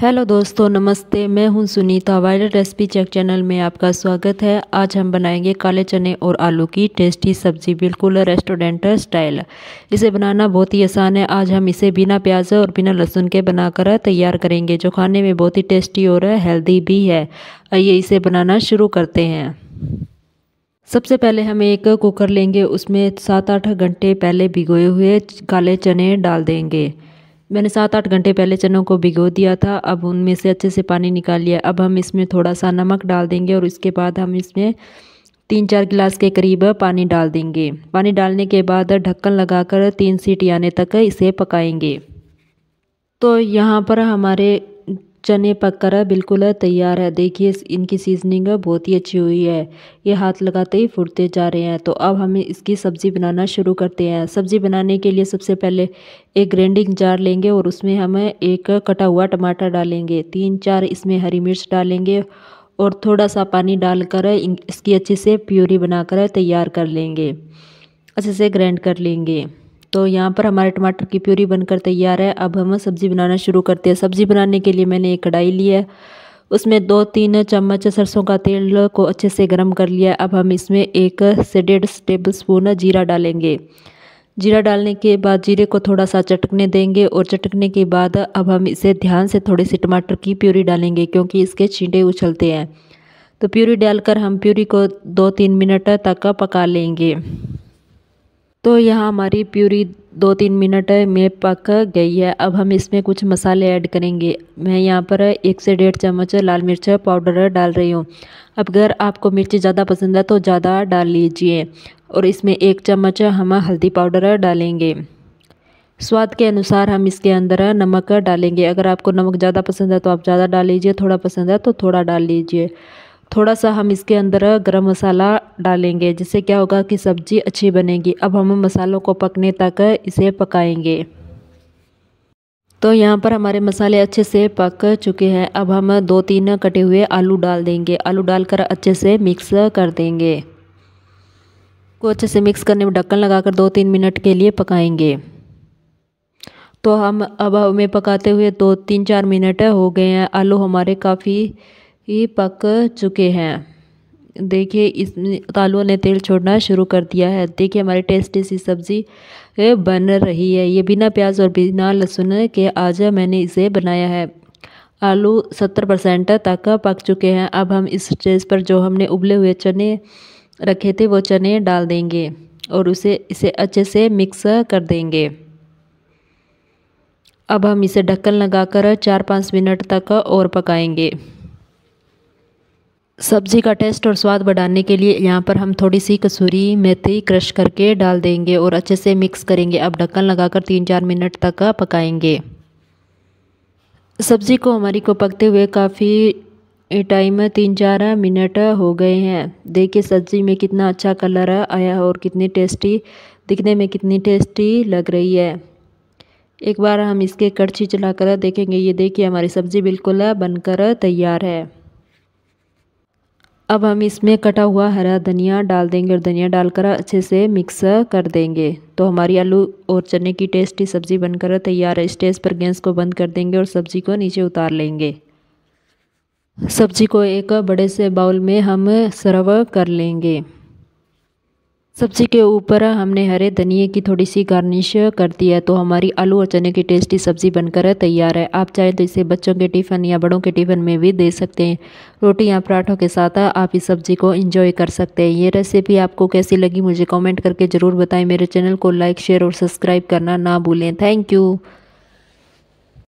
hello दोस्तों नमस्ते मैं हूं Sunita viral recipe check channel में आपका स्वागत है आज हम बनाएंगे काले चने और आलू की टेस्टी सब्जी बिल्कुल रेस्टोरेंट स्टाइल इसे बनाना बहुत ही आसान है आज हम इसे बिना प्याज और बिना लहसुन के बनाकर तैयार करेंगे जो खाने में बहुत ही टेस्टी और हेल्दी भी है आइए इसे बनाना शुरू करते हैं सबसे पहले हम एक कुकर लेंगे उसमें सात आठ घंटे पहले भिगोए हुए काले चने डाल देंगे मैंने सात आठ घंटे पहले चनों को भिगो दिया था अब उनमें से अच्छे से पानी निकाल लिया अब हम इसमें थोड़ा सा नमक डाल देंगे और इसके बाद हम इसमें तीन चार गिलास के करीब पानी डाल देंगे पानी डालने के बाद ढक्कन लगाकर तीन सीटी आने तक इसे पकाएंगे तो यहाँ पर हमारे चने पककर बिल्कुल तैयार है देखिए इनकी सीजनिंग बहुत ही अच्छी हुई है ये हाथ लगाते ही फूटते जा रहे हैं तो अब हम इसकी सब्ज़ी बनाना शुरू करते हैं सब्ज़ी बनाने के लिए सबसे पहले एक ग्राइंडिंग जार लेंगे और उसमें हम एक कटा हुआ टमाटर डालेंगे तीन चार इसमें हरी मिर्च डालेंगे और थोड़ा सा पानी डालकर इसकी अच्छे से प्यूरी बनाकर तैयार कर लेंगे अच्छे से ग्राइंड कर लेंगे तो यहाँ पर हमारे टमाटर की प्यूरी बनकर तैयार है अब हम सब्ज़ी बनाना शुरू करते हैं सब्ज़ी बनाने के लिए मैंने एक कढ़ाई ली है उसमें दो तीन चम्मच सरसों का तेल को अच्छे से गर्म कर लिया अब हम इसमें एक से डेढ़ टेबल स्पून जीरा डालेंगे जीरा डालने के बाद जीरे को थोड़ा सा चटकने देंगे और चटकने के बाद अब हम इसे ध्यान से थोड़े से टमाटर की प्यूरी डालेंगे क्योंकि इसके छींटे उछलते हैं तो प्यूरी डालकर हम प्यूरी को दो तीन मिनट तक पका लेंगे तो यह हमारी प्यूरी दो तीन मिनट में पक गई है अब हम इसमें कुछ मसाले ऐड करेंगे मैं यहाँ पर एक से डेढ़ चम्मच लाल मिर्च पाउडर डाल रही हूँ अब अगर आपको मिर्ची ज़्यादा पसंद है तो ज़्यादा डाल लीजिए और इसमें एक चम्मच हम हल्दी पाउडर डालेंगे स्वाद के अनुसार हम इसके अंदर नमक डालेंगे अगर आपको नमक ज़्यादा पसंद है तो आप ज़्यादा डाल लीजिए थोड़ा पसंद है तो थोड़ा डाल लीजिए थोड़ा सा हम इसके अंदर गरम मसाला डालेंगे जिससे क्या होगा कि सब्ज़ी अच्छी बनेगी अब हम मसालों को पकने तक इसे पकाएंगे तो यहाँ पर हमारे मसाले अच्छे से पक चुके हैं अब हम दो तीन कटे हुए आलू डाल देंगे आलू डालकर अच्छे से मिक्स कर देंगे को अच्छे से मिक्स करने में ढक्कन लगाकर दो तीन मिनट के लिए पकाएंगे तो हम अब हमें पकाते हुए दो तीन चार मिनट हो गए हैं आलू हमारे काफ़ी ही पक चुके हैं देखिए इस आलुओं ने तेल छोड़ना शुरू कर दिया है देखिए हमारी टेस्टी सी सब्ज़ी बन रही है ये बिना प्याज और बिना लहसुन के आज मैंने इसे बनाया है आलू सत्तर परसेंट तक पक चुके हैं अब हम इस स्टेज पर जो हमने उबले हुए चने रखे थे वो चने डाल देंगे और उसे इसे अच्छे से मिक्स कर देंगे अब हम इसे ढक्कन लगाकर चार पाँच मिनट तक और पकाएंगे सब्ज़ी का टेस्ट और स्वाद बढ़ाने के लिए यहाँ पर हम थोड़ी सी कसूरी मेथी क्रश करके डाल देंगे और अच्छे से मिक्स करेंगे अब ढक्कन लगाकर तीन चार मिनट तक पकाएंगे सब्ज़ी को हमारी को पकते हुए काफ़ी टाइम तीन चार मिनट हो गए हैं देखिए सब्ज़ी में कितना अच्छा कलर आया और कितनी टेस्टी दिखने में कितनी टेस्टी लग रही है एक बार हम इसके कड़छी चला देखेंगे ये देखिए हमारी सब्ज़ी बिल्कुल बनकर तैयार है अब हम इसमें कटा हुआ हरा धनिया डाल देंगे और धनिया डालकर अच्छे से मिक्स कर देंगे तो हमारी आलू और चने की टेस्टी सब्ज़ी बनकर तैयार है स्टेज पर गैस को बंद कर देंगे और सब्ज़ी को नीचे उतार लेंगे सब्ज़ी को एक बड़े से बाउल में हम सर्व कर लेंगे सब्जी के ऊपर हमने हरे धनिए की थोड़ी सी गार्निश कर दी है तो हमारी आलू और चने की टेस्टी सब्ज़ी बनकर तैयार है आप चाहे तो इसे बच्चों के टिफ़िन या बड़ों के टिफ़िन में भी दे सकते हैं रोटी या पराठों के साथ आप इस सब्ज़ी को इंजॉय कर सकते हैं ये रेसिपी आपको कैसी लगी मुझे कमेंट करके ज़रूर बताएं मेरे चैनल को लाइक शेयर और सब्सक्राइब करना ना भूलें थैंक यू